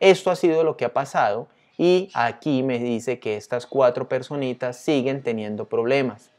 Esto ha sido lo que ha pasado y aquí me dice que estas cuatro personitas siguen teniendo problemas.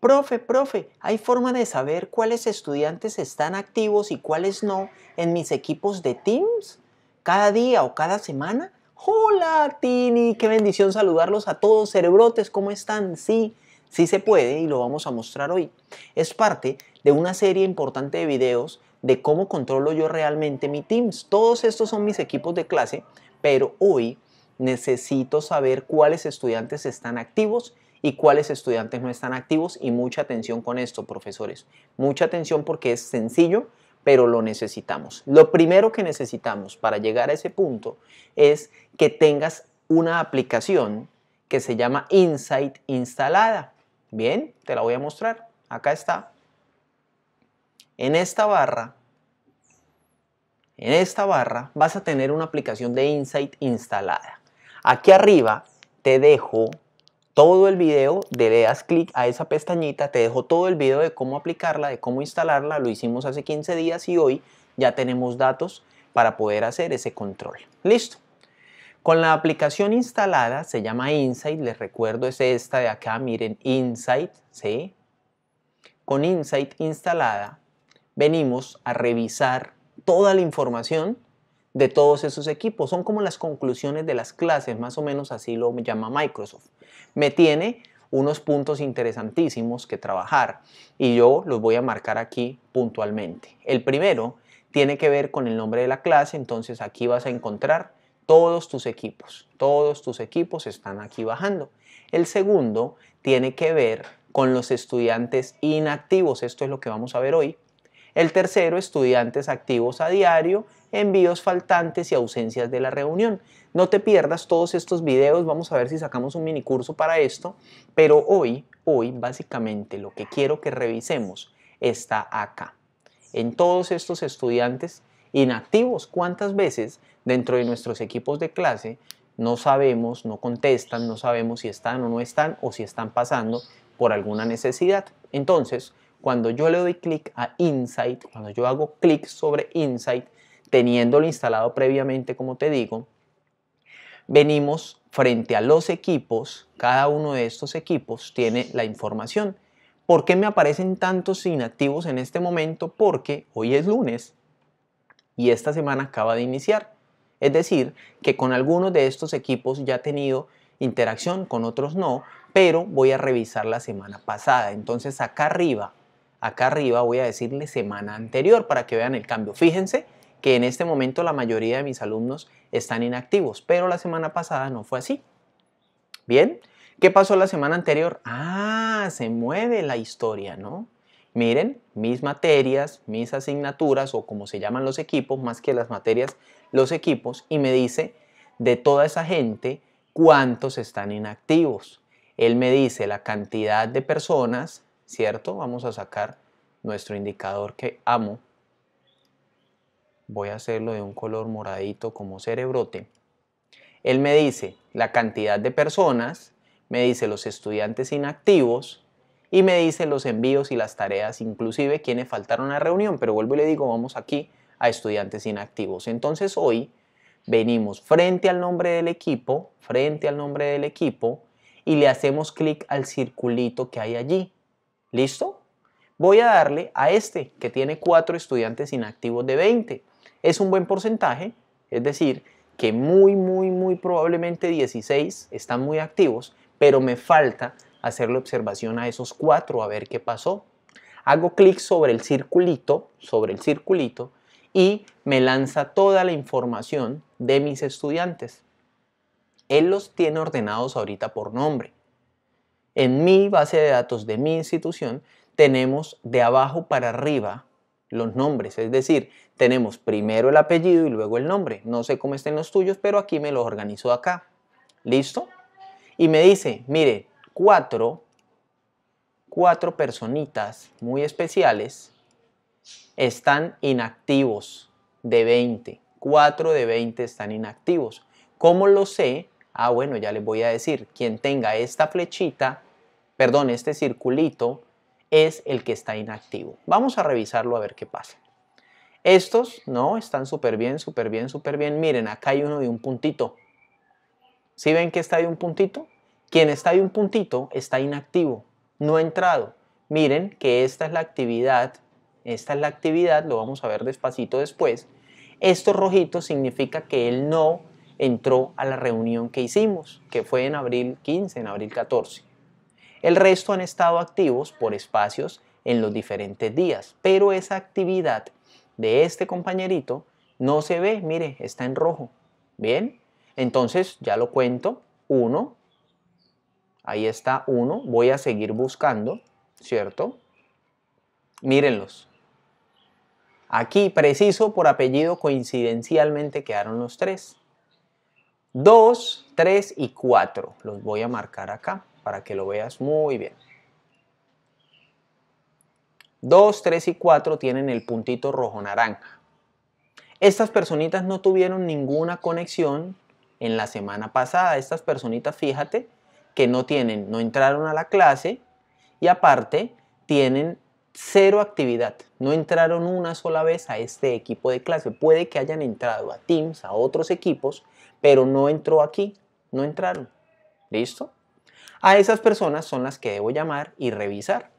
Profe, profe, ¿hay forma de saber cuáles estudiantes están activos y cuáles no en mis equipos de Teams? ¿Cada día o cada semana? Hola, Tini, qué bendición saludarlos a todos, cerebrotes, ¿cómo están? Sí, sí se puede y lo vamos a mostrar hoy. Es parte de una serie importante de videos de cómo controlo yo realmente mi Teams. Todos estos son mis equipos de clase, pero hoy necesito saber cuáles estudiantes están activos y cuáles estudiantes no están activos y mucha atención con esto, profesores. Mucha atención porque es sencillo, pero lo necesitamos. Lo primero que necesitamos para llegar a ese punto es que tengas una aplicación que se llama Insight instalada. Bien, te la voy a mostrar. Acá está en esta barra, en esta barra vas a tener una aplicación de Insight instalada. Aquí arriba te dejo todo el video, le das clic a esa pestañita, te dejo todo el video de cómo aplicarla, de cómo instalarla, lo hicimos hace 15 días y hoy ya tenemos datos para poder hacer ese control. Listo. Con la aplicación instalada, se llama Insight, les recuerdo es esta de acá, miren, Insight, ¿sí? Con Insight instalada, venimos a revisar toda la información de todos esos equipos. Son como las conclusiones de las clases, más o menos así lo llama Microsoft. Me tiene unos puntos interesantísimos que trabajar y yo los voy a marcar aquí puntualmente. El primero tiene que ver con el nombre de la clase, entonces aquí vas a encontrar todos tus equipos. Todos tus equipos están aquí bajando. El segundo tiene que ver con los estudiantes inactivos. Esto es lo que vamos a ver hoy. El tercero, estudiantes activos a diario, envíos faltantes y ausencias de la reunión. No te pierdas todos estos videos, vamos a ver si sacamos un mini curso para esto, pero hoy, hoy básicamente lo que quiero que revisemos está acá. En todos estos estudiantes inactivos, ¿cuántas veces dentro de nuestros equipos de clase no sabemos, no contestan, no sabemos si están o no están o si están pasando por alguna necesidad? Entonces, cuando yo le doy clic a Insight, cuando yo hago clic sobre Insight, teniéndolo instalado previamente, como te digo, venimos frente a los equipos, cada uno de estos equipos tiene la información. ¿Por qué me aparecen tantos inactivos en este momento? Porque hoy es lunes y esta semana acaba de iniciar. Es decir, que con algunos de estos equipos ya he tenido interacción, con otros no, pero voy a revisar la semana pasada. Entonces acá arriba, acá arriba voy a decirle semana anterior para que vean el cambio. Fíjense que en este momento la mayoría de mis alumnos están inactivos, pero la semana pasada no fue así. Bien, ¿qué pasó la semana anterior? Ah, se mueve la historia, ¿no? Miren, mis materias, mis asignaturas o como se llaman los equipos, más que las materias, los equipos, y me dice de toda esa gente cuántos están inactivos. Él me dice la cantidad de personas ¿cierto? Vamos a sacar nuestro indicador que amo. Voy a hacerlo de un color moradito como cerebrote. Él me dice la cantidad de personas, me dice los estudiantes inactivos y me dice los envíos y las tareas, inclusive quienes faltaron a reunión. Pero vuelvo y le digo, vamos aquí a estudiantes inactivos. Entonces hoy venimos frente al nombre del equipo, frente al nombre del equipo y le hacemos clic al circulito que hay allí ¿Listo? Voy a darle a este que tiene cuatro estudiantes inactivos de 20. Es un buen porcentaje, es decir, que muy, muy, muy probablemente 16 están muy activos, pero me falta hacerle observación a esos cuatro, a ver qué pasó. Hago clic sobre el circulito, sobre el circulito, y me lanza toda la información de mis estudiantes. Él los tiene ordenados ahorita por nombre. En mi base de datos de mi institución tenemos de abajo para arriba los nombres, es decir, tenemos primero el apellido y luego el nombre. No sé cómo estén los tuyos, pero aquí me los organizo acá. ¿Listo? Y me dice, mire, cuatro, cuatro personitas muy especiales están inactivos de 20. Cuatro de 20 están inactivos. ¿Cómo lo sé? Ah, bueno, ya les voy a decir, quien tenga esta flechita perdón, este circulito es el que está inactivo. Vamos a revisarlo a ver qué pasa. Estos, no, están súper bien, súper bien, súper bien. Miren, acá hay uno de un puntito. ¿Sí ven que está de un puntito? Quien está de un puntito está inactivo, no ha entrado. Miren que esta es la actividad, esta es la actividad, lo vamos a ver despacito después. Esto rojito significa que él no entró a la reunión que hicimos, que fue en abril 15, en abril 14. El resto han estado activos por espacios en los diferentes días, pero esa actividad de este compañerito no se ve, mire, está en rojo. Bien, entonces ya lo cuento, Uno. ahí está uno. voy a seguir buscando, ¿cierto? Mírenlos. Aquí, preciso por apellido, coincidencialmente quedaron los tres. Dos, tres y cuatro. los voy a marcar acá para que lo veas muy bien. 2, 3 y 4 tienen el puntito rojo naranja. Estas personitas no tuvieron ninguna conexión en la semana pasada. Estas personitas, fíjate, que no tienen, no entraron a la clase y aparte tienen cero actividad. No entraron una sola vez a este equipo de clase. Puede que hayan entrado a Teams, a otros equipos, pero no entró aquí, no entraron. ¿Listo? A esas personas son las que debo llamar y revisar.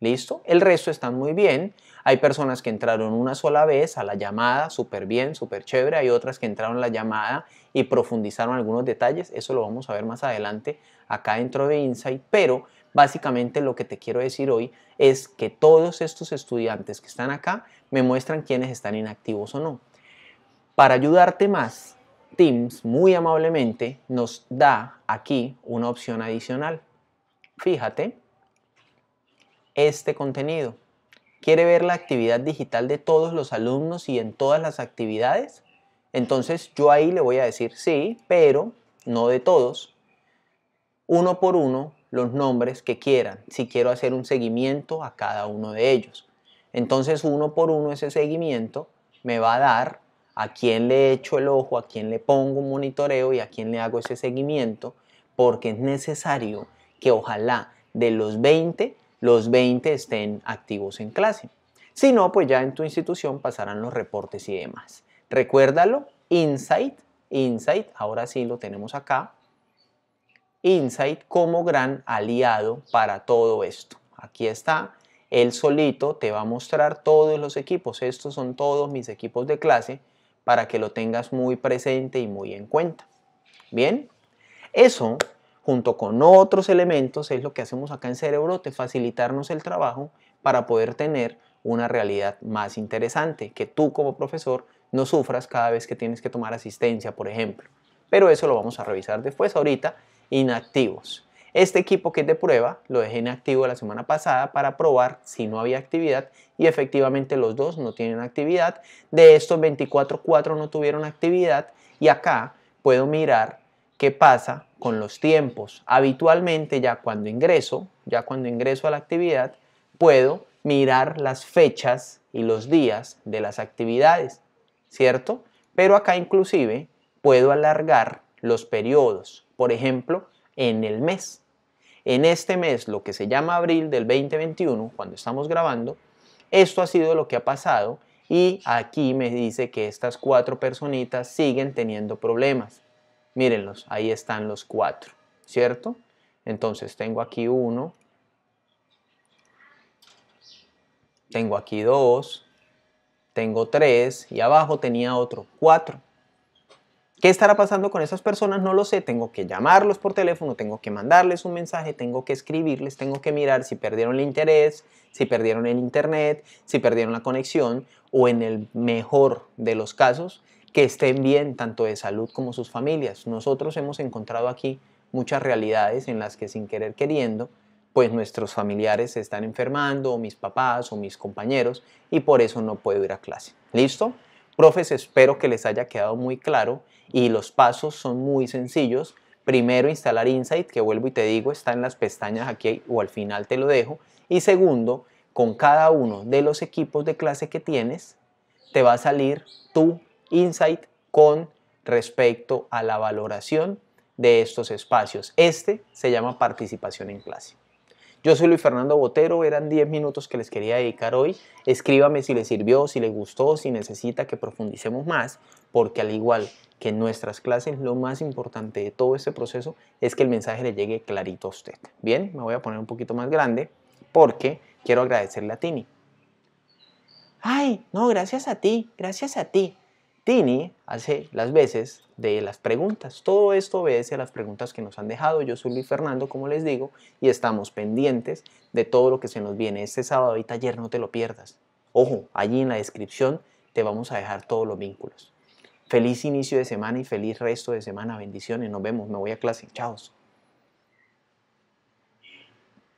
¿Listo? El resto están muy bien. Hay personas que entraron una sola vez a la llamada, súper bien, súper chévere. Hay otras que entraron a la llamada y profundizaron algunos detalles. Eso lo vamos a ver más adelante acá dentro de Insight. Pero básicamente lo que te quiero decir hoy es que todos estos estudiantes que están acá me muestran quiénes están inactivos o no. Para ayudarte más, Teams muy amablemente nos da aquí una opción adicional. Fíjate, este contenido. ¿Quiere ver la actividad digital de todos los alumnos y en todas las actividades? Entonces yo ahí le voy a decir sí, pero no de todos. Uno por uno los nombres que quieran, si quiero hacer un seguimiento a cada uno de ellos. Entonces uno por uno ese seguimiento me va a dar a quién le echo el ojo, a quién le pongo un monitoreo y a quién le hago ese seguimiento, porque es necesario que ojalá de los 20, los 20 estén activos en clase. Si no, pues ya en tu institución pasarán los reportes y demás. Recuérdalo, Insight, Insight, ahora sí lo tenemos acá, Insight como gran aliado para todo esto. Aquí está, él solito te va a mostrar todos los equipos. Estos son todos mis equipos de clase para que lo tengas muy presente y muy en cuenta. Bien, eso junto con otros elementos es lo que hacemos acá en Cerebrote, facilitarnos el trabajo para poder tener una realidad más interesante, que tú como profesor no sufras cada vez que tienes que tomar asistencia, por ejemplo. Pero eso lo vamos a revisar después, ahorita, inactivos. Este equipo que es de prueba lo dejé activo la semana pasada para probar si no había actividad y efectivamente los dos no tienen actividad. De estos 24, 4 no tuvieron actividad y acá puedo mirar qué pasa con los tiempos. Habitualmente ya cuando ingreso, ya cuando ingreso a la actividad, puedo mirar las fechas y los días de las actividades, ¿cierto? Pero acá inclusive puedo alargar los periodos, por ejemplo, en el mes en este mes, lo que se llama abril del 2021, cuando estamos grabando, esto ha sido lo que ha pasado y aquí me dice que estas cuatro personitas siguen teniendo problemas. Mírenlos, ahí están los cuatro, ¿cierto? Entonces tengo aquí uno, tengo aquí dos, tengo tres y abajo tenía otro, cuatro. ¿Qué estará pasando con esas personas? No lo sé. Tengo que llamarlos por teléfono, tengo que mandarles un mensaje, tengo que escribirles, tengo que mirar si perdieron el interés, si perdieron el internet, si perdieron la conexión o en el mejor de los casos, que estén bien tanto de salud como sus familias. Nosotros hemos encontrado aquí muchas realidades en las que sin querer queriendo, pues nuestros familiares se están enfermando, o mis papás, o mis compañeros, y por eso no puedo ir a clase. ¿Listo? Profes, espero que les haya quedado muy claro y los pasos son muy sencillos. Primero, instalar Insight, que vuelvo y te digo, está en las pestañas aquí o al final te lo dejo. Y segundo, con cada uno de los equipos de clase que tienes, te va a salir tu Insight con respecto a la valoración de estos espacios. Este se llama participación en clase. Yo soy Luis Fernando Botero, eran 10 minutos que les quería dedicar hoy. Escríbame si les sirvió, si les gustó, si necesita que profundicemos más, porque al igual que en nuestras clases, lo más importante de todo este proceso es que el mensaje le llegue clarito a usted. Bien, me voy a poner un poquito más grande porque quiero agradecerle a Tini. Ay, no, gracias a ti, gracias a ti. Tini hace las veces de las preguntas. Todo esto obedece a las preguntas que nos han dejado. Yo soy Luis Fernando, como les digo, y estamos pendientes de todo lo que se nos viene este sábado y taller. No te lo pierdas. Ojo, allí en la descripción te vamos a dejar todos los vínculos. Feliz inicio de semana y feliz resto de semana. Bendiciones. Nos vemos. Me voy a clase. Chao.